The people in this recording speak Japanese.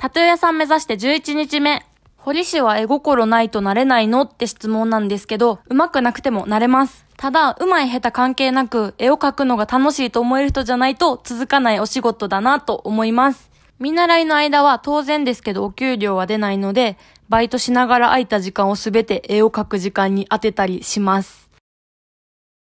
タトゥー屋さん目指して11日目。堀氏は絵心ないとなれないのって質問なんですけど、上手くなくてもなれます。ただ、上手い下手関係なく、絵を描くのが楽しいと思える人じゃないと続かないお仕事だなと思います。見習いの間は当然ですけどお給料は出ないので、バイトしながら空いた時間をすべて絵を描く時間に当てたりします。